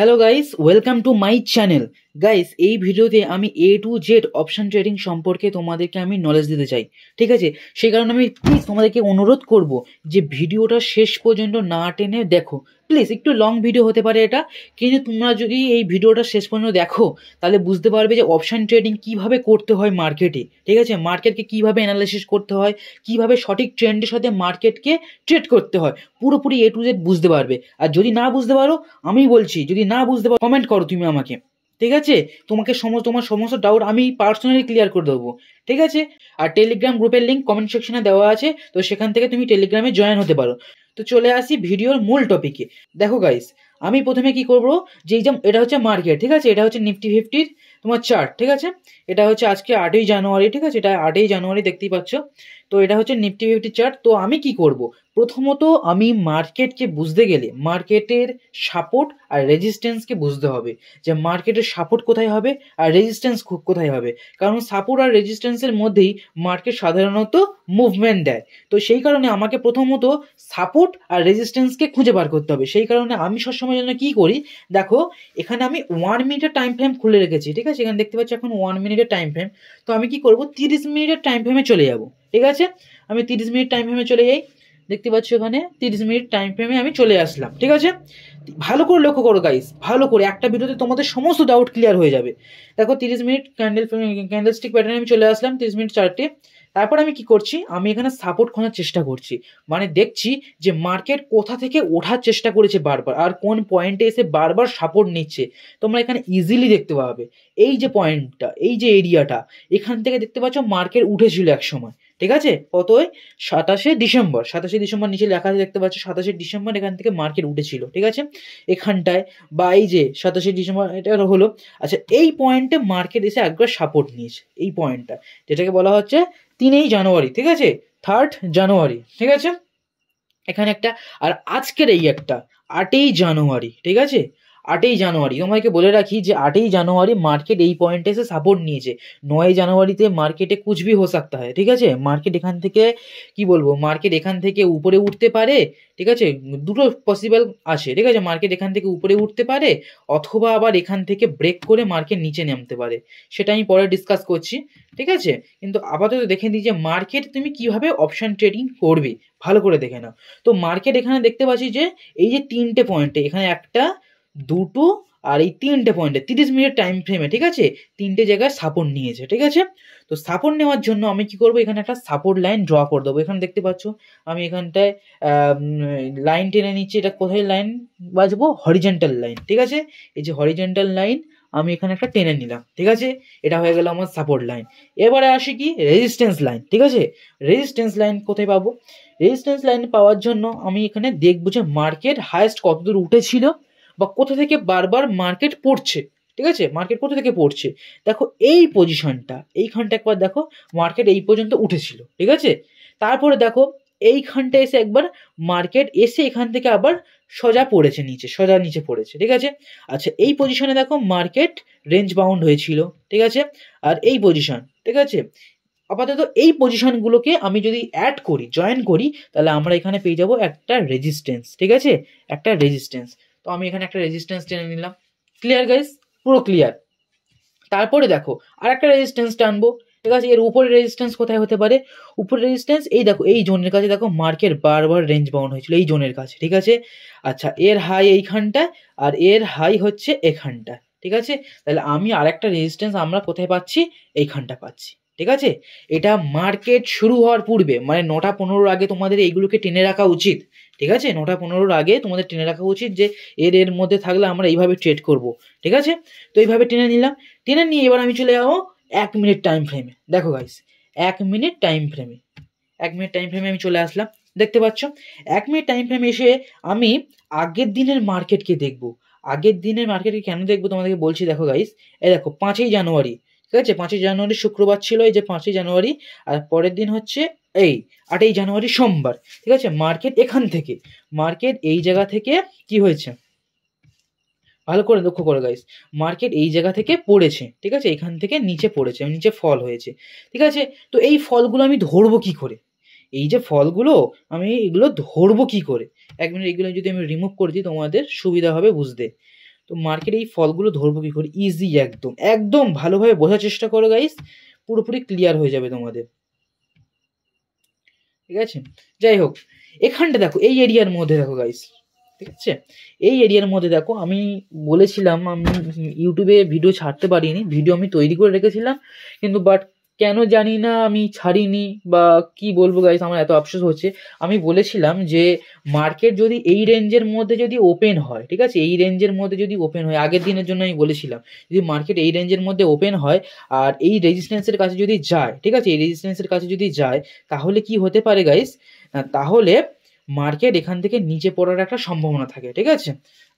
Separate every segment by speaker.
Speaker 1: hello guys welcome to my channel guys এই ভিডিওতে আমি A to Z option trading সম্পর্কে তোমাদেরকে আমি নলেজ দিতে চাই ঠিক আছে সেই কারণে আমি প্লিজ তোমাদেরকে অনুরোধ করব যে ভিডিওটা শেষ পর্যন্ত না টেনে দেখো প্লিজ একটু লং ভিডিও হতে পারে এটা কিন্তু তোমরা যদি এই ভিডিওটা শেষ পর্যন্ত দেখো তাহলে বুঝতে পারবে যে অপশান ট্রেডিং কিভাবে করতে হয় মার্কেটে ঠিক আছে মার্কেটকে কিভাবে অ্যানালাইসিস করতে হয় কিভাবে সঠিক ট্রেন্ডের সাথে মার্কেটকে ট্রেড করতে হয় পুরোপুরি এ টু জেড বুঝতে পারবে আর যদি না বুঝতে পারো আমি বলছি যদি না বুঝতে পারো কমেন্ট করো তুমি আমাকে ঠিক আছে তোমাকে সমস্ত তোমার সমস্ত ডাউট আমি পার্সোনালি ক্লিয়ার করে দেবো ঠিক আছে আর টেলিগ্রাম গ্রুপের লিঙ্ক কমেন্ট সেকশনে দেওয়া আছে তো সেখান থেকে তুমি টেলিগ্রামে জয়েন হতে পারো তো চলে আসি ভিডিওর মূল টপিকে দেখো গাইস আমি প্রথমে কি করবো যে যেমন এটা হচ্ছে মার্কেট ঠিক আছে এটা হচ্ছে নিফটি ফিফটির তোমার চার্ট ঠিক আছে এটা হচ্ছে আজকে আটই জানুয়ারি ঠিক আছে এটা আটই জানুয়ারি দেখতেই পাচ্ছ তো এটা হচ্ছে নিফটি ফিফটি চার্ট তো আমি কি করব প্রথমত আমি মার্কেটকে বুঝতে গেলে মার্কেটের সাপোর্ট আর রেজিস্ট্যান্সকে বুঝতে হবে যে মার্কেটের সাপোর্ট কোথায় হবে আর রেজিস্ট্যান্স কোথায় হবে কারণ সাপোর্ট আর রেজিস্ট্যান্সের মধ্যেই মার্কেট সাধারণত মুভমেন্ট দেয় তো সেই কারণে আমাকে প্রথমত সাপোর্ট আর রেজিস্ট্যান্সকে খুঁজে বার করতে হবে সেই কারণে আমি সবসময় জন্য কী করি দেখো এখানে আমি ওয়ান মিনিটের টাইম ফ্রেম খুলে রেখেছি ঠিক আছে এখানে দেখতে পাচ্ছি এখন ওয়ান মিনিটের টাইম ফ্রেম তো আমি কি করব তিরিশ মিনিটের টাইম ফ্রেমে চলে যাবো ঠিক আছে আমি তিরিশ মিনিট টাইম ফ্রেমে চলে যাই দেখতে পাচ্ছ ওখানে তিরিশ মিনিট টাইম ফ্রেমে আমি চলে আসলাম ঠিক আছে ভালো করে লক্ষ্য করো গাইস ভালো করে একটা ভিডিওতে তোমাদের সমস্ত ডাউট ক্লিয়ার হয়ে যাবে দেখো তিরিশ মিনিট ক্যান্ডেল ক্যান্ডেল স্টিক প্যাটার্নে আমি চলে আসলাম তিরিশ মিনিট চারটে তারপর আমি কি করছি আমি এখানে সাপোর্ট খোঁজার চেষ্টা করছি মানে দেখছি যে মার্কেট কোথা থেকে ওঠার চেষ্টা করেছে বারবার আর কোন পয়েন্টে এসে বারবার সাপোর্ট নিচ্ছে তোমরা এখানে ইজিলি দেখতে পাবে এই যে পয়েন্টটা এই যে এরিয়াটা এখান থেকে দেখতে পাচ্ছ মার্কেট উঠেছিল এক সময় ঠিক আছে কতই সাতাশে ডিসেম্বর সাতাশে ডিসেম্বর নিচে লেখা দেখতে পাচ্ছি সাতাশে ডিসেম্বর এখান থেকে মার্কেট উঠেছিল ঠিক আছে এখানটায় বা এই যে সাতাশে ডিসেম্বর এটা হলো আচ্ছা এই পয়েন্টে মার্কেট এসে একবার সাপোর্ট নিয়েছে এই পয়েন্টটা যেটাকে বলা হচ্ছে তিনেই জানুয়ারি ঠিক আছে থার্ড জানুয়ারি ঠিক আছে এখানে একটা আর আজকের এই একটা আটই জানুয়ারি ঠিক আছে আটই জানুয়ারি তোমাকে বলে রাখি যে আটই জানুয়ারি মার্কেট এই পয়েন্টে এসে সাপোর্ট নিয়েছে নয় জানুয়ারিতে মার্কেটে কুচবি হো সাকতে হয় ঠিক আছে মার্কেট এখান থেকে কি বলবো মার্কেট এখান থেকে উপরে উঠতে পারে ঠিক আছে দুটো পসিবল আছে ঠিক আছে মার্কেট এখান থেকে উপরে উঠতে পারে অথবা আবার এখান থেকে ব্রেক করে মার্কেট নিচে নামতে পারে সেটা আমি পরে ডিসকাস করছি ঠিক আছে কিন্তু আপাতত দেখে নিই যে মার্কেট তুমি কিভাবে অপশান ট্রেডিং করবে ভালো করে দেখে নাও তো মার্কেট এখানে দেখতে পাচ্ছি যে এই যে তিনটে পয়েন্টে এখানে একটা দুটো আর এই তিনটে পয়েন্টে তিরিশ মিনিট টাইম ফ্রেমে ঠিক আছে তিনটে জায়গায় সাপোর্ট নিয়েছে ঠিক আছে তো সাপোর্ট নেওয়ার জন্য আমি কি করব এখানে একটা সাপোর্ট লাইন ড্র করে দেবো এখানে দেখতে পাচ্ছ আমি এখানটায় লাইন টেনে নিচ্ছি এটা কোথায় লাইন বাজবো হরিজেন্টাল লাইন ঠিক আছে এই যে হরিজেন্টাল লাইন আমি এখানে একটা টেনে নিলাম ঠিক আছে এটা হয়ে গেল আমার সাপোর্ট লাইন এবারে আসি কি রেজিস্ট্যান্স লাইন ঠিক আছে রেজিস্ট্যান্স লাইন কোথায় পাবো রেজিস্ট্যান্স লাইন পাওয়ার জন্য আমি এখানে দেখবো যে মার্কেট হায়েস্ট কতদূর উঠেছিল বা কোথা থেকে বারবার মার্কেট পড়ছে ঠিক আছে মার্কেট কোথা থেকে পড়ছে দেখো এই পজিশনটা এইখানটা একবার দেখো মার্কেট এই পর্যন্ত উঠেছিল ঠিক আছে তারপরে দেখো এইখানটা এসে একবার মার্কেট এসে এখান থেকে আবার সোজা পড়েছে নিচে সোজা নিচে পড়েছে ঠিক আছে আচ্ছা এই পজিশনে দেখো মার্কেট রেঞ্জ বাউন্ড হয়েছিল ঠিক আছে আর এই পজিশন ঠিক আছে আপাতত এই পজিশনগুলোকে আমি যদি অ্যাড করি জয়েন করি তাহলে আমরা এখানে পেয়ে যাব একটা রেজিস্ট্যান্স ঠিক আছে একটা রেজিস্ট্যান্স আমি এখানে একটা রেজিস্ট্যান্স টেনে নিলাম ক্লিয়ার গাইজ পুরো ক্লিয়ার তারপরে দেখো আর একটা রেজিস্ট্যান্স টানবো ঠিক আছে এর উপরে রেজিস্ট্যান্স কোথায় হতে পারে উপরে রেজিস্ট্যান্স এই দেখো এই জোনের কাছে দেখো মার্কের বারবার রেঞ্জ বাউন্ড হয়েছিল এই জোনের কাছে ঠিক আছে আচ্ছা এর হাই এইখানটায় আর এর হাই হচ্ছে এখানটায় ঠিক আছে তাহলে আমি আর একটা রেজিস্ট্যান্স আমরা কোথায় পাচ্ছি এইখানটা পাচ্ছি ঠিক আছে এটা মার্কেট শুরু হওয়ার পূর্বে মানে নটা পনেরোর আগে তোমাদের এইগুলোকে টেনে রাখা উচিত ঠিক আছে নটা পনেরোর আগে তোমাদের টেনে রাখা উচিত যে এর এর মধ্যে থাকলে আমরা এইভাবে ট্রেড করব ঠিক আছে তো এইভাবে টেনে নিলাম টেনে নিয়ে এবার আমি চলে যাবো এক মিনিট টাইম ফ্রেমে দেখো গাইস এক মিনিট টাইম ফ্রেমে এক মিনিট টাইম ফ্রেমে আমি চলে আসলাম দেখতে পাচ্ছ এক মিনিট টাইম ফ্রেমে এসে আমি আগের দিনের মার্কেটকে দেখব আগের দিনের মার্কেটকে কেন দেখবো তোমাদেরকে বলছি দেখো গাইস এই দেখো পাঁচই জানুয়ারি ঠিক আছে পাঁচই জানুয়ারি শুক্রবার ছিল এই যে পাঁচই জানুয়ারি আর পরের দিন হচ্ছে এই আটই জানুয়ারি সোমবার ঠিক আছে মার্কেট এখান থেকে মার্কেট এই জায়গা থেকে কি হয়েছে ভালো করে লক্ষ্য করো গাইস মার্কেট এই জায়গা থেকে পড়েছে ঠিক আছে এখান থেকে নিচে পড়েছে মানে নিচে ফল হয়েছে ঠিক আছে তো এই ফলগুলো আমি ধরবো কি করে এই যে ফলগুলো আমি এগুলো ধরবো কি করে এক মিনিট এগুলো যদি আমি রিমুভ করে দিই তোমাদের সুবিধা হবে বুঝতে তো মার্কেট এই ফলগুলো ধরবো কি করে ইজি একদম একদম ভালোভাবে বোঝার চেষ্টা করো গাইস পুরোপুরি ক্লিয়ার হয়ে যাবে তোমাদের ঠিক আছে যাই হোক এখানটা দেখো এই এরিয়ার মধ্যে দেখো গাইস ঠিক আছে এই এরিয়ার মধ্যে দেখো আমি বলেছিলাম আমি ইউটিউবে ভিডিও ছাড়তে পারিনি ভিডিও আমি তৈরি করে রেখেছিলাম কিন্তু বাট কেন জানি না আমি ছাড়িনি বা কি বলবো গাইজ আমার এত আফসোস হচ্ছে আমি বলেছিলাম যে মার্কেট যদি এই রেঞ্জের মধ্যে যদি ওপেন হয় ঠিক আছে এই রেঞ্জের মধ্যে যদি ওপেন হয় আগের দিনের জন্য আমি বলেছিলাম যদি মার্কেট এই রেঞ্জের মধ্যে ওপেন হয় আর এই রেজিস্ট্যান্সের কাছে যদি যায় ঠিক আছে এই রেজিস্ট্যান্সের কাছে যদি যায় তাহলে কি হতে পারে গাইস তাহলে মার্কেট এখান থেকে নিচে পড়ার একটা সম্ভাবনা থাকে ঠিক আছে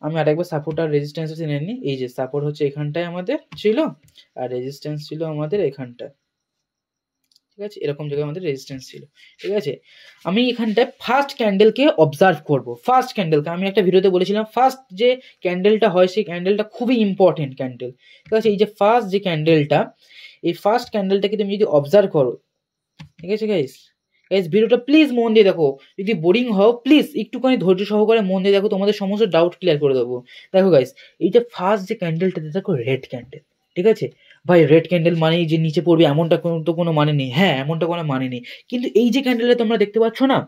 Speaker 1: আমি আরেকবার সাপোর্ট আর রেজিস্ট্যান্স হচ্ছে নিই এই যে সাপোর্ট হচ্ছে এখানটায় আমাদের ছিল আর রেজিস্ট্যান্স ছিল আমাদের এখানটায় ঠিক আছে এরকম জায়গায় আমাদের রেজিস্ট্যান্স ছিল ঠিক আছে আমি এখানটায় ফার্স্ট ক্যান্ডেলকে অবজার্ভ করব ফার্স্ট ক্যান্ডেলকে আমি একটা ভিডিওতে বলেছিলাম ফার্স্ট যে ক্যান্ডেলটা হয় সেই ক্যান্ডেলটা খুবই ইম্পর্টেন্ট ক্যান্ডেল ঠিক আছে এই যে ফার্স্ট যে ক্যান্ডেলটা এই ফার্স্ট ক্যান্ডেলটাকে তুমি যদি অবজার্ভ করো ঠিক আছে গাইস গাইস ভিডিওটা প্লিজ মন দিয়ে দেখো যদি বোরিং হও প্লিজ একটুখানি ধৈর্য সহকারে মন দিয়ে দেখো তোমাদের সমস্ত ডাউট ক্লিয়ার করে দেবো দেখো গাইস এই যে ফার্স্ট যে ক্যান্ডেলটা দেখো রেড ক্যান্ডেল ঠিক আছে ভাই রেড ক্যান্ডেল মানেই যে নিচে পড়বে এমনটা কোনো তো কোনো মানে নেই হ্যাঁ এমনটা কোনো মানে নেই কিন্তু এই যে ক্যান্ডেলটা তোমরা দেখতে পাচ্ছ না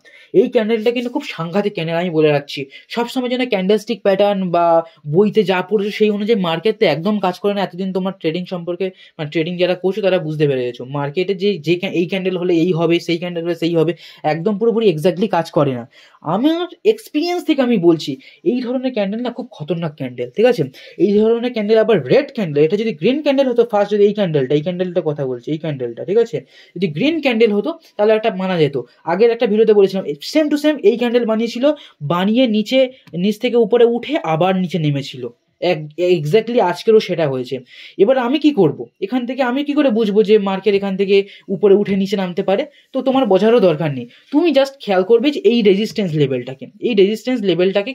Speaker 1: এই ক্যান্ডেলটা কিন্তু খুব সাংঘাতিক ক্যান্ডেল আমি বলে রাখছি সবসময় যেন ক্যান্ডেল স্টিক প্যাটার্ন বা বইতে যা পড়েছো সেই অনুযায়ী মার্কেটে একদম কাজ করে না এতদিন তোমার ট্রেডিং সম্পর্কে মানে ট্রেডিং যারা করছো তারা বুঝতে পেরে গেছো মার্কেটে যে যে এই ক্যান্ডেল হলে এই হবে সেই ক্যান্ডেল হলে সেই হবে একদম পুরোপুরি এক্স্যাক্টলি কাজ করে না আমার এক্সপিরিয়েন্স থেকে আমি বলছি এই ধরনের ক্যান্ডেল না খুব খতরনাক ক্যান্ডেল ঠিক আছে এই ধরনের ক্যান্ডেল আবার রেড ক্যান্ডেল এটা যদি গ্রিন ক্যান্ডেল হতো ফার্স্ট প্লাস যদি এই ক্যান্ডেলটা এই ক্যান্ডেলটা কথা বলছে এই ক্যান্ডেলটা ঠিক আছে যদি গ্রিন ক্যান্ডেল হতো তাহলে একটা মানা যেত আগের একটা ভিডিওতে বলেছিলাম সেম টু সেম এই ক্যান্ডেল বানিয়েছিল বানিয়ে নিচে নিচ থেকে উপরে উঠে আবার নিচে নেমেছিল এক্স্যাক্টলি আজকেরও সেটা হয়েছে এবার আমি কি করব এখান থেকে আমি কি করে বুঝবো যে মার্কেট এখান থেকে উপরে উঠে নিচে নামতে পারে তো তোমার বোঝারও দরকার নেই তুমি জাস্ট খেয়াল করবে যে এই রেজিস্ট্যান্স লেভেলটাকে এই রেজিস্ট্যান্স লেভেলটাকে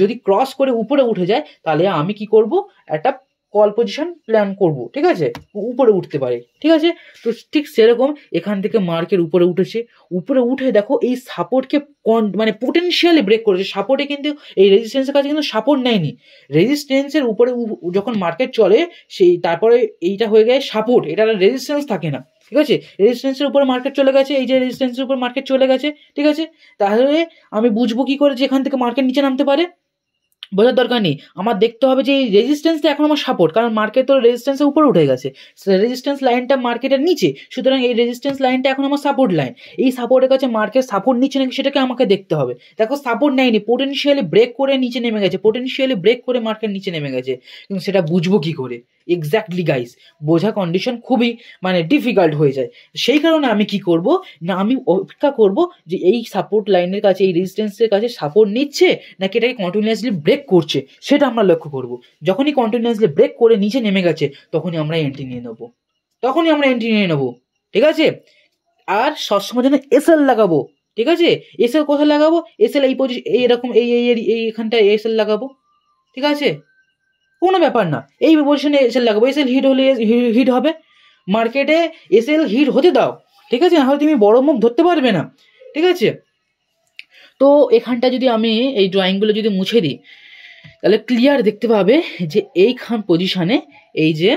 Speaker 1: যদি ক্রস করে উপরে উঠে যায় তাহলে আমি কি করব একটা কল পজিশন প্ল্যান করব ঠিক আছে উপরে উঠতে পারে ঠিক আছে তো ঠিক সেরকম এখান থেকে মার্কের উপরে উঠেছে উপরে উঠে দেখো এই সাপোর্টকে কন মানে পোটেনশিয়ালি ব্রেক করেছে সাপোর্টে কিন্তু এই রেজিস্ট্যান্সের কাছে কিন্তু সাপোর্ট নেয়নি রেজিস্ট্যান্সের উপরে যখন মার্কেট চলে সেই তারপরে এইটা হয়ে গেছে সাপোর্ট এটা রেজিস্ট্যান্স থাকে না ঠিক আছে রেজিস্ট্যান্সের উপর মার্কেট চলে গেছে এই যে রেজিস্ট্যান্সের উপর মার্কেট চলে গেছে ঠিক আছে তাহলে আমি বুঝবো কী করে যে এখান থেকে মার্কেট নিচে নামতে পারে বোঝার দরকার নেই আমার দেখতে হবে যে এই রেজিস্ট্যান্সটা এখন আমার সাপোর্ট কারণ মার্কেট তো রেজিস্ট্যান্সের উপরে উঠে গেছে রেজিস্ট্যান্স লাইনটা মার্কেটের নিচে সুতরাং এই রেজিস্ট্যান্স লাইনটা এখন আমার সাপোর্ট লাইন এই সাপোর্টের কাছে মার্কেট সাপোর্ট নিচ্ছে নাকি সেটাকে আমাকে দেখতে হবে দেখো সাপোর্ট নেয়নি পোটেনশিয়ালি ব্রেক করে নিচে নেমে গেছে পোটেনশিয়ালি ব্রেক করে মার্কেট নিচে নেমে গেছে কিন্তু সেটা বুঝবো কী করে এক্স্যাক্টলি গাইস বোঝা কন্ডিশন খুবই মানে ডিফিকাল্ট হয়ে যায় সেই কারণে আমি কি করব না আমি অপেক্ষা করব যে এই সাপোর্ট লাইনের কাছে এই রেজিস্টেন্সের কাছে সাপোর্ট নিচ্ছে নাকি এটাকে কন্টিনিউয়াসলি ব্রেক করছে সেটা আমরা লক্ষ্য করব যখনই কন্টিনিউয়াসলি ব্রেক করে নিচে নেমে গেছে তখনই আমরা এন্ট্রি নিয়ে নেবো তখনই আমরা এন্ট্রি নিয়ে নেবো ঠিক আছে আর সবসময় যেন এসএল লাগাবো ঠিক আছে এসএল কোথায় লাগাবো এসএল এই পজিশন এইরকম এই এই এইখানটায় এসএল লাগাবো ঠিক আছে কোনো ব্যাপার না এই পজিশনে এসএল লাগাবো এসএল হিট হলে হিট হবে মার্কেটে এসএল হিট হতে দাও ঠিক আছে নাহলে তুমি বড় মুখ ধরতে পারবে না ঠিক আছে তো এখানটা যদি আমি এই ড্রয়িংগুলো যদি মুছে দিই তাহলে ক্লিয়ার দেখতে পাবে যে এইখান পজিশানে এই যে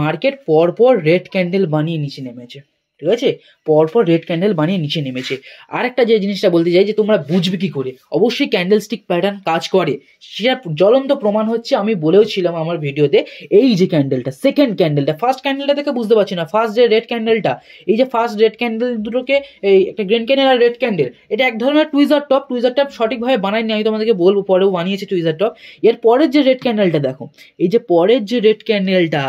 Speaker 1: মার্কেট পর পর রেড ক্যান্ডেল বানিয়ে নিচে নেমেছে ঠিক আছে পরপর রেড ক্যান্ডেল বানিয়ে নিচে নেমেছে আর একটা যে জিনিসটা বলতে চাই যে তোমরা বুঝবে কী করে অবশ্যই ক্যান্ডেল স্টিক প্যাটার্ন কাজ করে সেটা জ্বলন্ত প্রমাণ হচ্ছে আমি বলেওছিলাম আমার ভিডিওতে এই যে ক্যান্ডেলটা সেকেন্ড ক্যান্ডেলটা ফার্স্ট ক্যান্ডেলটা দেখে বুঝতে পারছি না ফার্স্ট যে রেড ক্যান্ডেলটা এই যে ফার্স্ট রেড ক্যান্ডেল দুটোকে এই একটা গ্রিন ক্যান্ডেল আর রেড ক্যান্ডেল এটা এক ধরনের টুইজার টপ টুইজার টপ সঠিকভাবে বানায়নি আমি তোমাদেরকে বলবো পরেও বানিয়েছে টুইজার টপ এর পরের যে রেড ক্যান্ডেলটা দেখো এই যে পরের যে রেড ক্যান্ডেলটা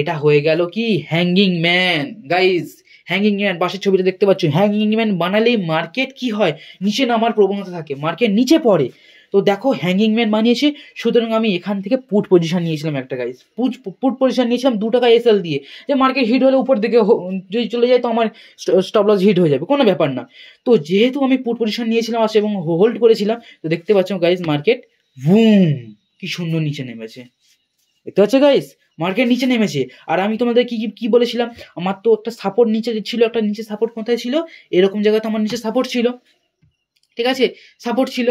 Speaker 1: এটা হয়ে গেল কি hanging man guys hanging man বাসের ছবিটা দেখতে পাচ্ছ হ্যাঙ্গিং ম্যান বানালেই মার্কেট কি হয় নিচে নামার প্রবণতা থাকে মার্কেট নিচে পড়ে তো দেখো হ্যাঙ্গিং ম্যান বানিয়েছে সুতরাং আমি এখান থেকে পুট পজিশন নিয়েছিলাম একটা গাইজ পুট পুট পজিশন নিয়েছিলাম দু টাকা এসএল দিয়ে যে মার্কেট হিট হলে উপর দিকে যদি চলে যায় তো আমার স্টপ লস হিট হয়ে যাবে কোনো ব্যাপার না তো যেহেতু আমি পুট পজিশন নিয়েছিলাম আসে এবং হোল্ড করেছিলাম তো দেখতে পাচ্ছ গাইজ মার্কেট বুম কি সুন্দর নিচে নেমেছে দেখতে পাচ্ছ গাইজ মার্কেট নিচে নেমেছে আর আমি তোমাদের কী কী বলেছিলাম আমার তো একটা সাপোর্ট নিচে ছিল একটা নিচে সাপোর্ট কোথায় ছিল এরকম জায়গাতে আমার নিচে সাপোর্ট ছিল ঠিক আছে সাপোর্ট ছিল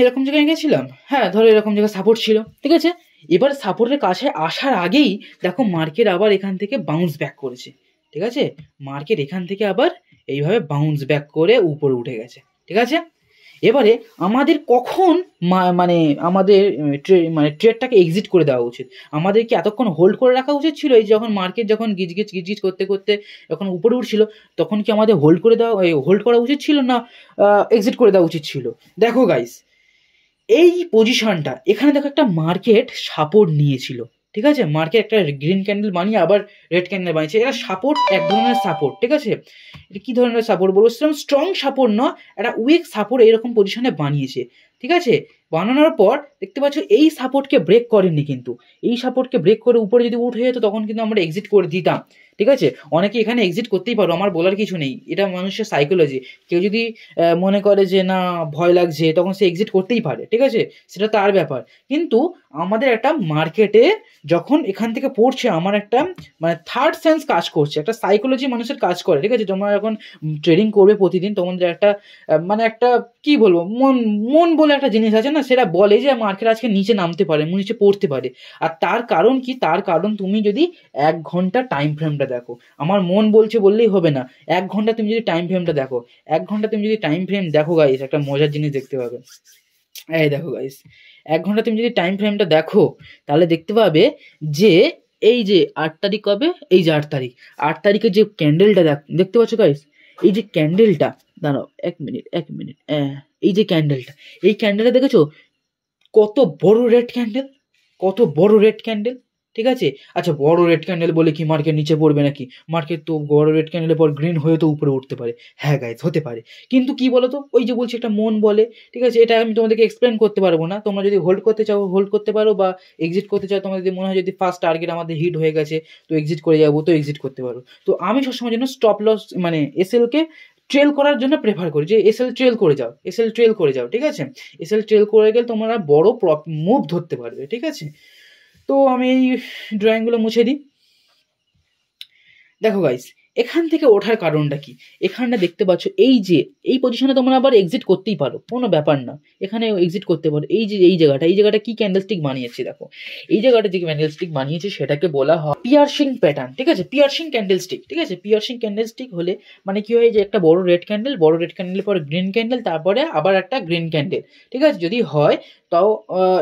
Speaker 1: এরকম জায়গায় গেছিলাম হ্যাঁ ধরো এরকম জায়গায় সাপোর্ট ছিল ঠিক আছে এবার সাপোর্টের কাছে আসার আগেই দেখো মার্কেট আবার এখান থেকে বাউন্স ব্যাক করেছে ঠিক আছে মার্কেট এখান থেকে আবার এইভাবে বাউন্স ব্যাক করে উপরে উঠে গেছে ঠিক আছে এবারে আমাদের কখন মানে আমাদের মানে ট্রেডটাকে এক্সিট করে দেওয়া উচিত আমাদের কি এতক্ষণ হোল্ড করে রাখা উচিত ছিল এই যখন মার্কেট যখন গিজগিজ গিজগিজ করতে করতে যখন উপরে উঠছিল তখন কি আমাদের হোল্ড করে দেওয়া হোল্ড করা উচিত ছিল না এক্সিট করে দেওয়া উচিত ছিল দেখো গাইস এই পজিশনটা এখানে দেখো একটা মার্কেট সাপোর্ট নিয়েছিল ঠিক আছে মার্কে একটা গ্রিন ক্যান্ডেল বানিয়ে আবার রেড ক্যান্ডেল বানিয়েছে এটা সাপোর্ট এক ধরনের সাপোর্ট ঠিক আছে এটা কী ধরনের সাপোর্ট বলবো সেরকম স্ট্রং সাপোর্ট না একটা উইক সাপোর্ট এরকম পজিশনে বানিয়েছে ঠিক আছে বানানোর পর দেখতে পাচ্ছ এই সাপোর্টকে ব্রেক করেনি কিন্তু এই সাপোর্টকে ব্রেক করে উপরে যদি উঠে যেত তখন কিন্তু আমরা এক্সিট করে দিতাম ঠিক আছে অনেকে এখানে এক্সিট করতেই পারো আমার বলার কিছু নেই এটা মানুষের সাইকোলজি কেউ যদি মনে করে যে না ভয় লাগছে তখন সে এক্সিট করতেই পারে ঠিক আছে সেটা তার ব্যাপার কিন্তু আমাদের একটা মার্কেটে যখন এখান থেকে পড়ছে আমার একটা মানে থার্ড সেন্স কাজ করছে একটা সাইকোলজি মানুষের কাজ করে ঠিক আছে তোমরা এখন ট্রেডিং করবে প্রতিদিন তোমাদের একটা মানে একটা কি বলবো মন মন বলে বলে একটা জিনিস আছে না সেটা বলে যে মার্কেট আজকে নিচে নামতে পারে নিচে পড়তে পারে আর তার কারণ কি তার কারণ তুমি যদি এক ঘন্টা টাইম ফ্রেমটা দেখো আমার মন বলছে বললেই হবে না এক ঘন্টা তুমি যদি টাইম ফ্রেমটা দেখো এক ঘন্টা তুমি যদি টাইম ফ্রেম দেখো গাইস একটা মজার জিনিস দেখতে পাবে এই দেখো গাইস এক ঘন্টা তুমি যদি টাইম ফ্রেমটা দেখো তাহলে দেখতে পাবে যে এই যে আট তারিখ কবে এই যে আট তারিখ আট তারিখে যে ক্যান্ডেলটা দেখতে পাচ্ছ গাইস এই যে ক্যান্ডেলটা দাঁড়াও এক মিনিট এক মিনিট হ্যাঁ এই যে ক্যান্ডেলটা এই ক্যান্ডেলটা দেখেছো কত বড় রেড ক্যান্ডেল কত বড় রেড ক্যান্ডেল ঠিক আছে আচ্ছা বড় রেড ক্যান্ডেল বলে কি মার্কেট নিচে পড়বে নাকি মার্কেট তো বড় রেড ক্যান্ডেলের পর গ্রিন হয়ে তো উপরে উঠতে পারে হ্যাঁ গাইজ হতে পারে কিন্তু কি বলতো ওই যে বলছি একটা মন বলে ঠিক আছে এটা আমি তোমাদেরকে এক্সপ্লেন করতে পারবো না তোমরা যদি হোল্ড করতে চাও হোল্ড করতে পারো বা এক্সিট করতে চাও তোমাদের যদি মনে হয় যদি ফার্স্ট টার্গেট আমাদের হিট হয়ে গেছে তো এক্সিট করে যাবো তো এক্সিট করতে পারো তো আমি সবসময় যেন স্টপ লস মানে এসএলকে ট্রেল করার জন্য প্রেফার করি যে এসএল ট্রেল করে যাও এসএল ট্রেল করে যাও ঠিক আছে এসএল ট্রেল করে গেলে তোমরা বড় মুভ ধরতে পারবে ঠিক আছে তো আমি এই ড্রয়িংগুলো মুছে দিই দেখো গাইস এখান থেকে ওঠার কারণটা কি এখানে দেখতে পাচ্ছ এই যে এই পজিশনে তোমরা আবার এক্সিট করতেই পারো কোনো ব্যাপার না এখানে এক্সিট করতে পারো এই যে এই জায়গাটা এই জায়গাটা কি ক্যান্ডেলস্টিক বানিয়েছে দেখো এই জায়গাটা যে ক্যান্ডেলস্টিক বানিয়েছে সেটাকে বলা হয় পিয়ার্সিং প্যাটার্ন ঠিক আছে পিয়ার্সিং স্টিক ঠিক আছে পিয়ার্সিং ক্যান্ডেলস্টিক হলে মানে কি হয় যে একটা বড় রেড ক্যান্ডেল বড় রেড ক্যান্ডেলের পর গ্রিন ক্যান্ডেল তারপরে আবার একটা গ্রিন ক্যান্ডেল ঠিক আছে যদি হয় তাও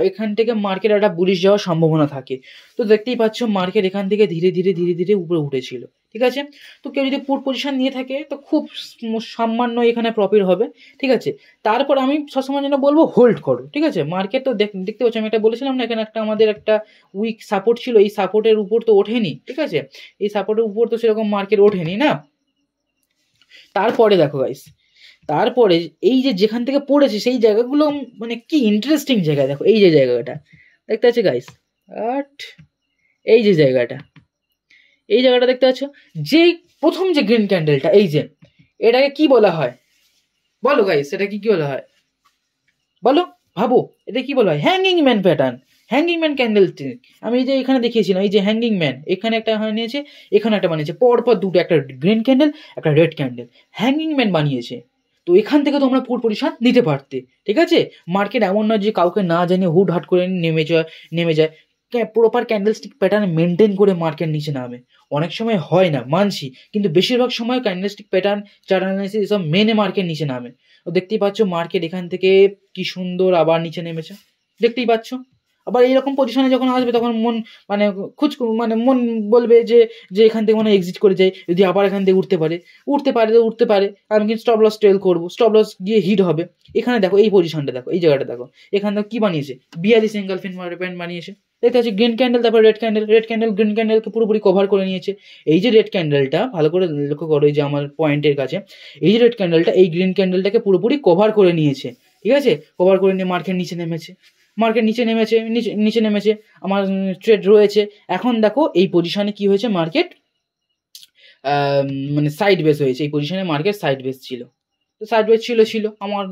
Speaker 1: এখান থেকে মার্কেট একটা বুলিশ যাওয়ার সম্ভাবনা থাকে তো দেখতেই পাচ্ছ মার্কেট এখান থেকে ধীরে ধীরে ধীরে ধীরে উপরে উঠেছিল ঠিক আছে তো কেউ যদি পুট পজিশান নিয়ে থাকে তো খুব সামান্য এখানে প্রফিট হবে ঠিক আছে তারপর আমি সবসময় যেন বলবো হোল্ড করো ঠিক আছে মার্কেট তো দেখতে পাচ্ছি আমি এটা বলেছিলাম না এখানে একটা আমাদের একটা উইক সাপোর্ট ছিল এই সাপোর্টের উপর তো ওঠেনি ঠিক আছে এই সাপোর্টের উপর তো সেরকম মার্কেট ওঠেনি না তারপরে দেখো গাইস তারপরে এই যে যেখান থেকে পড়েছে সেই জায়গাগুলো মানে কি ইন্টারেস্টিং জায়গা দেখো এই যে জায়গাটা দেখতে পাচ্ছি গাইস আট এই যে জায়গাটা এই জায়গাটা দেখতে পাচ্ছ যেই প্রথম যে গ্রিন ক্যান্ডেলটা এই যে এটাকে কি বলা হয় বলো গাইস এটা কি কি বলা হয় বলো ভাবো এটা কি বলা হয় hanging man pattern hanging man candle আমি এই যে এখানে দেখিয়েছিলাম এই যে হ্যাঙ্গিং ম্যান এখানে একটা বানিয়েছে এখানে একটা বানিয়েছে পরপর দুটো একটা গ্রিন ক্যান্ডেল একটা রেড ক্যান্ডেল হ্যাঙ্গিং ম্যান বানিয়েছে তো এখান থেকে তোমরা পুর স্বাদ নিতে পারতে ঠিক আছে মার্কেট এমন নয় যে কাউকে না জানিয়ে হুট হাট করে নেমে যায় নেমে যায় প্রপার ক্যান্ডেলস্টিক প্যাটার্ন মেনটেন করে মার্কেট নিচে নামে অনেক সময় হয় না মানছি কিন্তু বেশিরভাগ সময় ক্যান্ডেলস্টিক প্যাটার্ন চার অ্যানালাইসিস এসব মেনে মার্কেট নিচে নামে তো দেখতেই পাচ্ছ মার্কেট এখান থেকে কি সুন্দর আবার নিচে নেমেছে দেখতেই পাচ্ছ আবার এইরকম পজিশনে যখন আসবে তখন মন মানে খুঁজ মানে মন বলবে যে যে এখান থেকে মানে এক্সিট করে যায় যদি আবার এখান থেকে উঠতে পারে উঠতে পারে তো উঠতে পারে আমি কিন্তু স্টপ লস ট্রেল করবো স্টপ লস গিয়ে হিট হবে এখানে দেখো এই পজিশনটা দেখো এই জায়গাটা দেখো এখানে থেকে কী বানিয়েছে বিয়াল্লিশ অ্যাঙ্গেল ফিন প্যান্ট বানিয়েছে দেখতে পাচ্ছি গ্রিন ক্যান্ডেল তারপর red candle red candle green ক্যান্ডেলকে পুরোপুরি কভার করে নিয়েছে এই যে রেড ক্যান্ডেলটা ভালো করে লক্ষ্য করো এই যে আমার পয়েন্টের কাছে এই যে রেড ক্যান্ডেলটা এই গ্রিন ক্যান্ডেলটাকে পুরোপুরি কভার করে নিয়েছে ঠিক আছে কভার করে নিয়ে মার্কেট নিচে নেমেছে মার্কেট নিচে নেমেছে নিচে নেমেছে আমার ট্রেড রয়েছে এখন দেখো এই পজিশনে কি হয়েছে মার্কেট মানে সাইড বেস হয়েছে এই পজিশনে মার্কেট সাইড বেস ছিল তো সাইড বেস ছিল ছিল আমার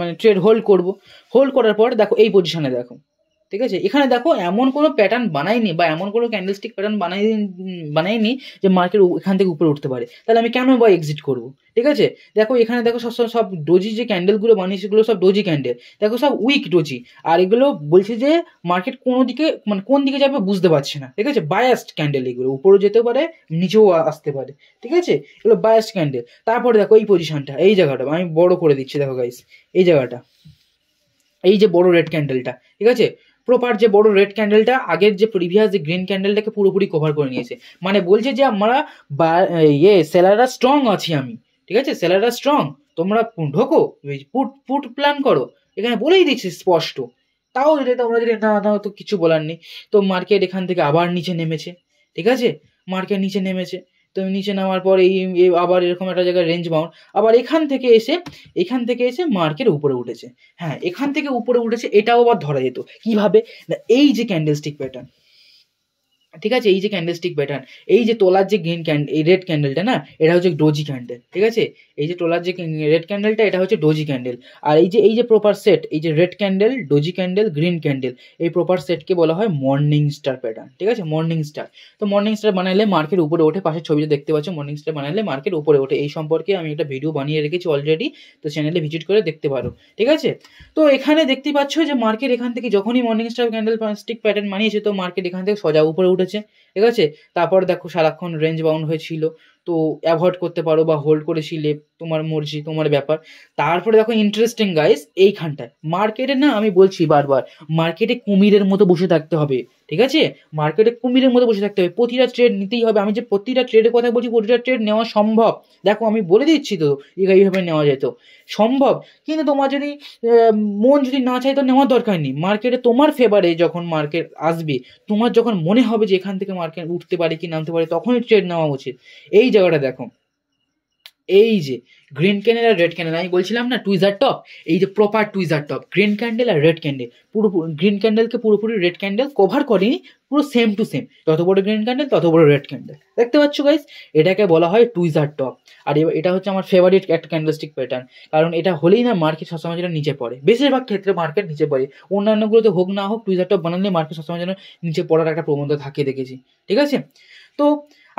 Speaker 1: মানে ট্রেড হোল্ড করব হোল্ড করার পর দেখো এই পজিশনে দেখো ঠিক আছে এখানে দেখো এমন কোনো প্যাটার্ন বানাইনি বা এমন কোনো ক্যান্ডেলস্টিক প্যাটার্ন বানাই বানাইনি যে মার্কেট এখান থেকে উপরে উঠতে পারে তাহলে আমি কেন বা এক্সিট করব ঠিক আছে দেখো এখানে দেখো সব সব ডোজি যে ক্যান্ডেলগুলো বানিয়েছে সেগুলো সব ডোজি ক্যান্ডেল দেখো সব উইক ডোজি আর এগুলো বলছে যে মার্কেট কোনো দিকে মানে কোন দিকে যাবে বুঝতে পারছে না ঠিক আছে বায়াস্ট ক্যান্ডেল এগুলো উপরে যেতে পারে নিচেও আসতে পারে ঠিক আছে এগুলো বায়াস্ট ক্যান্ডেল তারপরে দেখো এই পজিশনটা এই জায়গাটা আমি বড় করে দিচ্ছি দেখো গাইস এই জায়গাটা এই যে বড় রেড ক্যান্ডেলটা ঠিক আছে প্রপার যে বড় রেড ক্যান্ডেলটা আগের যে প্রিভিয়াস যে গ্রিন ক্যান্ডেলটাকে পুরোপুরি কভার করে নিয়েছে মানে বলছে যে আমরা বা ইয়ে সেলাররা স্ট্রং আছি আমি ঠিক আছে সেলাররা স্ট্রং তোমরা ঢোকো পুট পুট প্ল্যান করো এখানে বলেই দিচ্ছি স্পষ্ট তাও এটা তোমরা যদি না না তো কিছু বলার নেই তো মার্কেট এখান থেকে আবার নিচে নেমেছে ঠিক আছে মার্কেট নিচে নেমেছে তো নিচে নামার পর এই আবার এরকম একটা জায়গায় রেঞ্জ বাউন্ড আবার এখান থেকে এসে এখান থেকে এসে মার্কের উপরে উঠেছে হ্যাঁ এখান থেকে উপরে উঠেছে এটাও আবার ধরা যেত কিভাবে এই যে ক্যান্ডেলস্টিক প্যাটার্ন ঠিক আছে এই যে ক্যান্ডেল স্টিক প্যাটার্ন এই যে তোলার যে গ্রিন এই রেড ক্যান্ডেলটা না এটা হচ্ছে ডোজি ক্যান্ডেল ঠিক আছে এই যে তোলার যে রেড ক্যান্ডেলটা এটা হচ্ছে ডোজি ক্যান্ডেল আর এই যে এই যে প্রপার সেট এই যে red candle doji candle green candle এই প্রপার সেটকে বলা হয় মর্নিং স্টার প্যাটার্ন ঠিক আছে মর্নিং স্টার তো মর্নিং স্টার বানালে মার্কেট উপরে ওঠে পাশে ছবিটা দেখতে পাচ্ছ মর্নিং স্টার বানালে মার্কেট উপরে ওঠে এই সম্পর্কে আমি একটা ভিডিও বানিয়ে রেখেছি অলরেডি তো চ্যানেলে ভিজিট করে দেখতে পারো ঠিক আছে তো এখানে দেখতে পাচ্ছ যে মার্কেট এখান থেকে যখনই morning star candle stick pattern বানিয়েছে তো মার্কেট এখান থেকে সোজা উপরে उठे ঠিক আছে তারপর দেখো সারাক্ষণ রেঞ্জ বাউন্ড হয়েছিল তো অ্যাভয়েড করতে পারো বা হোল্ড করেছিলে তোমার মর্জি তোমার ব্যাপার তারপরে দেখো ইন্টারেস্টিং গাইস এইখানটায় মার্কেটে না আমি বলছি বারবার মার্কেটে কুমিরের মতো বসে থাকতে হবে ঠিক আছে মার্কেটে কুমিরের মতো বসে থাকতে হবে প্রতিটা ট্রেড নিতেই হবে আমি যে প্রতিটা ট্রেডের কথা বলছি প্রতিটা ট্রেড নেওয়া সম্ভব দেখো আমি বলে দিচ্ছি তো এইভাবে নেওয়া যেত সম্ভব কিন্তু তোমার যদি মন যদি না চাই তো নেওয়ার দরকার নেই মার্কেটে তোমার ফেভারে যখন মার্কেট আসবে তোমার যখন মনে হবে যে এখান থেকে মার্কেট উঠতে পারে কি নামতে পারে তখনই ট্রেড নেওয়া উচিত এই জায়গাটা দেখো এই যে গ্রিন ক্যান্ডেল আর রেড ক্যান্ডেল আমি বলছিলাম না টুইজার টপ এই যে proper tweezer top green candle আর রেড ক্যান্ডেল পুরোপুরি গ্রিন ক্যান্ডেলকে পুরোপুরি রেড ক্যান্ডেল কভার করেনি পুরো সেম টু সেম যত বড় গ্রিন ক্যান্ডেল তত বড় রেড ক্যান্ডেল দেখতে পাচ্ছ গাইজ এটাকে বলা হয় টুইজার টপ আর এটা হচ্ছে আমার ফেভারিট একটা ক্যান্ডেলস্টিক প্যাটার্ন কারণ এটা হলেই না মার্কেট সবসময় যেন নিচে পড়ে বেশিরভাগ ক্ষেত্রে মার্কেট নিচে পড়ে অন্যান্যগুলোতে হোক না হোক টুইজার টপ বানালে মার্কেট সবসময় যেন নিচে পড়ার একটা প্রবণতা থাকে দেখেছি ঠিক আছে তো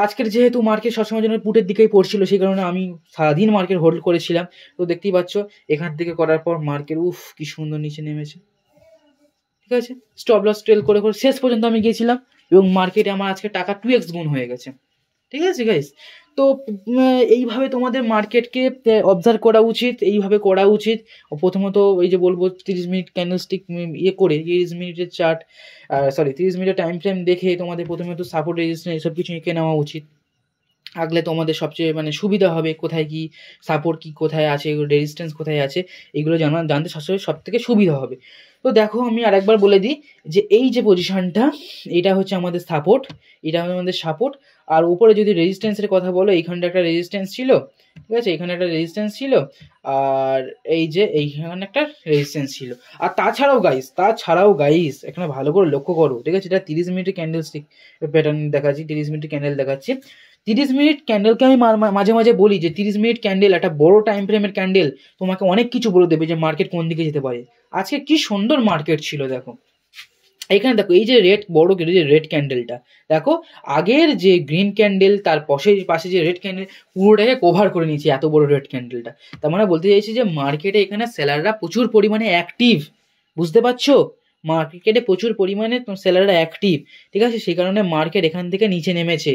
Speaker 1: আজকের যেহেতু মার্কেট সবসময় জন্য পুটের দিকেই পড়ছিল সেই কারণে আমি সারাদিন মার্কেট হোল্ড করেছিলাম তো দেখতেই পাচ্ছ এখান থেকে করার পর মার্কেট উফ কি সুন্দর নিচে নেমেছে ঠিক আছে স্টপ লস ট্রেল করে করে শেষ পর্যন্ত আমি গিয়েছিলাম এবং মার্কেটে আমার আজকে টাকা টু এক্স গুণ হয়ে গেছে ঠিক আছে গাইস তো এইভাবে তোমাদের মার্কেটকে অবজার্ভ করা উচিত এইভাবে করা উচিত প্রথমত এই যে বলবো তিরিশ মিনিট ক্যান্ডেলস্টিক ইয়ে করে তিরিশ মিনিটের চার্ট সরি তিরিশ মিনিটের টাইম ফ্রেম দেখে তোমাদের প্রথমত সাপোর্ট রেজিস্ট্রেশন এসব কিছু এঁকে নেওয়া উচিত আগলে তোমাদের সবচেয়ে মানে সুবিধা হবে কোথায় কি সাপোর্ট কি কোথায় আছে রেজিস্ট্যান্স কোথায় আছে এগুলো জানা জানতে সবসময় সব থেকে সুবিধা হবে তো দেখো আমি আরেকবার বলে দিই যে এই যে পজিশনটা এটা হচ্ছে আমাদের সাপোর্ট এটা আমাদের সাপোর্ট আর উপরে যদি রেজিস্ট্যান্সের কথা বলো এইখানটা একটা রেজিস্ট্যান্স ছিল ঠিক আছে এখানে একটা রেজিস্ট্যান্স ছিল আর এই যে এইখানে একটা রেজিস্ট্যান্স ছিল আর তাছাড়াও গাইস তাছাড়াও গাইস এখানে ভালো করে লক্ষ্য করো ঠিক আছে এটা তিরিশ মিনিটের ক্যান্ডেল স্টিক প্যাটার্ন দেখাচ্ছি তিরিশ মিনিটের ক্যান্ডেল দেখাচ্ছি তিরিশ মিনিট ক্যান্ডেলকে আমি মাঝে মাঝে বলি যে তিরিশ মিনিট ক্যান্ডেল একটা বড় টাইম ফ্রেমের ক্যান্ডেল তোমাকে অনেক কিছু বলে দেবে যে মার্কেট কোন দিকে যেতে পারে আজকে কি সুন্দর মার্কেট ছিল দেখো এখানে দেখো এই যে রেড বড় যে রেড ক্যান্ডেলটা দেখো আগের যে গ্রিন ক্যান্ডেল তার পাশে পাশে যে রেড ক্যান্ডেল পুরোটাকে কভার করে নিয়েছে এত বড় রেড ক্যান্ডেলটা তার মানে বলতে চাইছি যে মার্কেটে এখানে সেলাররা প্রচুর পরিমাণে অ্যাক্টিভ বুঝতে পারছো মার্কেটে প্রচুর পরিমাণে সেলাররা অ্যাক্টিভ ঠিক আছে সেই কারণে মার্কেট এখান থেকে নিচে নেমেছে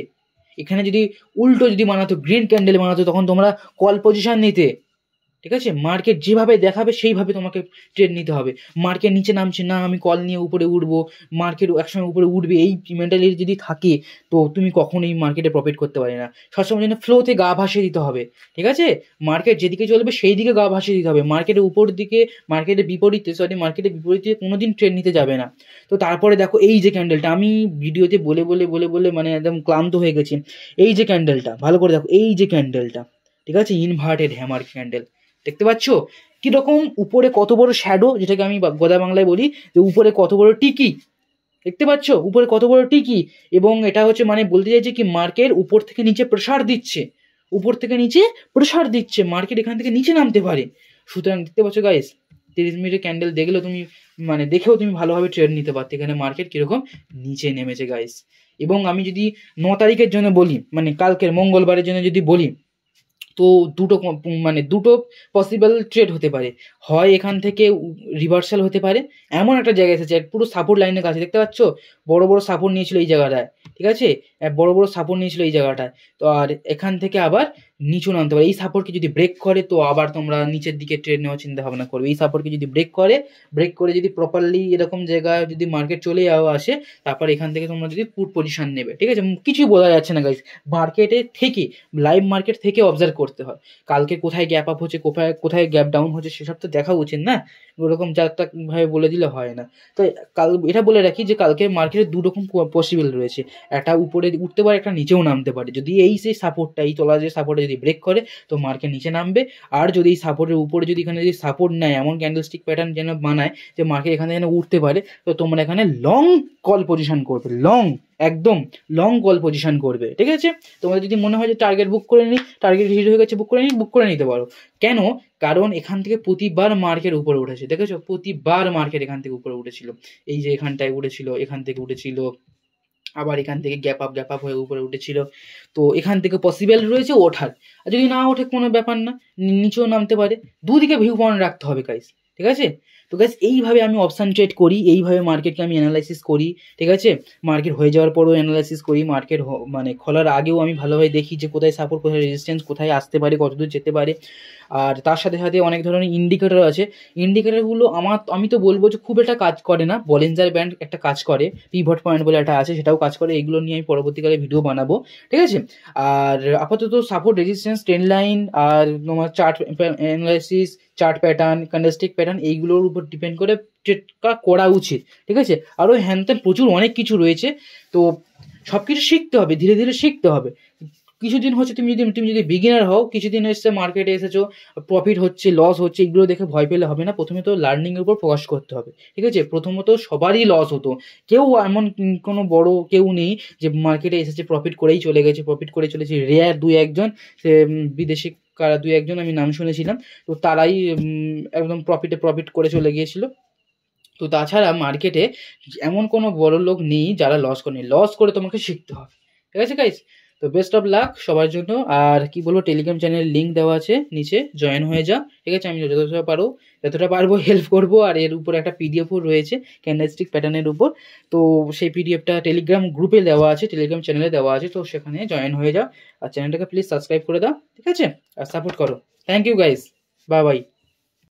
Speaker 1: এখানে যদি উল্টো যদি বানাতো গ্রিন ক্যান্ডেল বানাতো তখন তোমরা কল পজিশন নিতে ঠিক আছে মার্কেট যেভাবে দেখাবে সেইভাবে তোমাকে ট্রেড নিতে হবে মার্কেট নিচে নামছে না আমি কল নিয়ে উপরে উঠবো মার্কেট একসময় উপরে উঠবে এই মেন্টালিটি যদি থাকে তো তুমি কখনোই মার্কেটে প্রফিট করতে পারে না সবসময় যেন ফ্লোতে গা ভাসিয়ে দিতে হবে ঠিক আছে মার্কেট যেদিকে চলবে সেই দিকে গা ভাসিয়ে দিতে হবে মার্কেটের উপর দিকে মার্কেটের বিপরীতে সরি মার্কেটের বিপরীতে কোনো দিন ট্রেড নিতে যাবে না তো তারপরে দেখো এই যে ক্যান্ডেলটা আমি ভিডিওতে বলে বলে বলে বলে মানে একদম ক্লান্ত হয়ে গেছি এই যে ক্যান্ডেলটা ভালো করে দেখো এই যে ক্যান্ডেলটা ঠিক আছে ইনভার্টেড হ্যামার ক্যান্ডেল দেখতে পাচ্ছ কীরকম উপরে কত বড় শ্যাডো যেটাকে আমি গদা বাংলায় বলি যে উপরে কত বড় টিকি দেখতে পাচ্ছ উপরে কত বড় টিকি এবং এটা হচ্ছে মানে বলতে চাইছে কি মার্কের উপর থেকে নিচে প্রসার দিচ্ছে উপর থেকে নিচে প্রসার দিচ্ছে মার্কেট এখান থেকে নিচে নামতে পারে সুতরাং দেখতে পাচ্ছ গাইস তিরিশ মিনিটের ক্যান্ডেল দেখলেও তুমি মানে দেখেও তুমি ভালোভাবে ট্রেড নিতে পারতে এখানে মার্কেট কীরকম নিচে নেমেছে গাইস এবং আমি যদি ন তারিখের জন্য বলি মানে কালকের মঙ্গলবারের জন্য যদি বলি তো দুটো মানে দুটো পসিবল ট্রেড হতে পারে হয় এখান থেকে রিভার্সাল হতে পারে এমন একটা জায়গা এসেছে পুরো সাপোর্ট লাইনের কাছে দেখতে পাচ্ছ বড় বড় সাপোর্ট নিয়েছিল এই জায়গাটায় ঠিক আছে বড় বড় সাপোর্ট নিয়েছিল এই জায়গাটায় তো আর এখান থেকে আবার নিচু নামতে পারে এই সাপোর্টকে যদি ব্রেক করে তো আবার তোমরা নিচের দিকে ট্রেড নেওয়ার চিন্তা ভাবনা করবে এই সাপোর্টকে যদি ব্রেক করে ব্রেক করে যদি প্রপারলি এরকম জায়গায় যদি মার্কেট চলে যাওয়া আসে তারপর এখান থেকে তোমরা যদি পুট পজিশন নেবে ঠিক আছে কিছুই বোঝা যাচ্ছে না গাইজ মার্কেটে থেকে লাইভ মার্কেট থেকে অবজার্ভ করতে হয় কালকে কোথায় গ্যাপ আপ হচ্ছে কোথায় কোথায় গ্যাপ ডাউন হচ্ছে সেসব তো দেখা উচিত না ওরকম ভাবে বলে দিলে হয় না তো কাল এটা বলে রাখি যে কালকে মার্কেটে দু রকম পসিবল রয়েছে একটা উপরে উঠতে পারে একটা নিচেও নামতে পারে যদি এই সেই সাপোর্টটা এই তলা যে সাপোর্টে যদি ব্রেক করে তো মার্কেট নিচে নামবে আর যদি এই সাপোর্টের উপরে যদি এখানে যদি সাপোর্ট নেয় এমন ক্যান্ডেলস্টিক প্যাটার্ন যেন বানায় যে মার্কেট এখানে যেন উঠতে পারে তো তোমরা এখানে লং কল পজিশন করবে লং একদম লং কল পজিশন করবে ঠিক আছে তোমাদের যদি মনে হয় যে টার্গেট বুক করে নিই টার্গেট হিট হয়ে গেছে বুক করে নিই বুক করে নিতে পারো কেন কারণ এখান থেকে প্রতিবার মার্কেট উপরে উঠেছে দেখেছো প্রতিবার মার্কেট এখান থেকে উপরে উঠেছিল এই যে এখানটায় উঠেছিল এখান থেকে উঠেছিল আবার এখান থেকে গ্যাপ আপ গ্যাপ আপ হয়ে উপরে উঠেছিল তো এখান থেকে পসিবল রয়েছে ওঠার আর যদি না ওঠে কোনো ব্যাপার না নিচেও নামতে পারে দুদিকে ভিউ পয়েন্ট রাখতে হবে কাইস ঠিক আছে তো গাছ এইভাবে আমি অপশান ট্রেড করি এইভাবে মার্কেটকে আমি অ্যানালাইসিস করি ঠিক আছে মার্কেট হয়ে যাওয়ার পরও অ্যানালাইসিস করি মার্কেট মানে খোলার আগেও আমি ভালোভাবে দেখি যে কোথায় সাপোর্ট কোথায় রেজিস্ট্যান্স কোথায় আসতে পারে কতদূর যেতে পারে আর তার সাথে সাথে অনেক ধরনের ইন্ডিকেটর আছে ইন্ডিকেটরগুলো আমার আমি তো বলবো যে খুব একটা কাজ করে না বলেঞ্জার ব্যান্ড একটা কাজ করে পিভট পয়েন্ট বলে একটা আছে সেটাও কাজ করে এগুলো নিয়ে আমি পরবর্তীকালে ভিডিও বানাবো ঠিক আছে আর আপাতত সাপোর্ট রেজিস্ট্যান্স ট্রেন লাইন আর তোমার chart analysis chart pattern candlestick pattern এইগুলোর উপর ডিপেন্ড করে ট্রেডটা করা উচিত ঠিক আছে আরও হ্যান প্রচুর অনেক কিছু রয়েছে তো সব কিছু শিখতে হবে ধীরে ধীরে শিখতে হবে কিছুদিন হচ্ছে তুমি যদি তুমি যদি বিগিনার হও কিছুদিন এসে মার্কেটে এসেছো প্রফিট হচ্ছে লস হচ্ছে এগুলো দেখে ভয় পেলে হবে না প্রথমে তো লার্নিংয়ের উপর ফোকাস করতে হবে ঠিক আছে প্রথমত সবারই লস হতো কেউ এমন কোনো বড় কেউ নেই যে মার্কেটে এসেছে প্রফিট করেই চলে গেছে প্রফিট করে চলেছে রেয়ার দুই একজন সে বিদেশি কারা দুই একজন আমি নাম শুনেছিলাম তো তারাই একদম প্রফিটে প্রফিট করে চলে গিয়েছিল তো তাছাড়া মার্কেটে এমন কোনো বড় লোক নেই যারা লস করে লস করে তোমাকে শিখতে হবে ঠিক আছে গাইস তো বেস্ট অফ লাক সবার জন্য আর কি বলবো টেলিগ্রাম চ্যানেলের লিঙ্ক দেওয়া আছে নিচে জয়েন হয়ে যা ঠিক আছে আমি যতটা পারো যতটা পারবো হেল্প করব আর এর উপর একটা পিডিএফও রয়েছে ক্যান্ডাস্টিক প্যাটার্নের উপর তো সেই পিডিএফটা টেলিগ্রাম গ্রুপে দেওয়া আছে টেলিগ্রাম চ্যানেলে দেওয়া আছে তো সেখানে জয়েন হয়ে যাও আর চ্যানেলটাকে প্লিজ সাবস্ক্রাইব করে দাও ঠিক আছে আর সাপোর্ট করো thank you guys bye by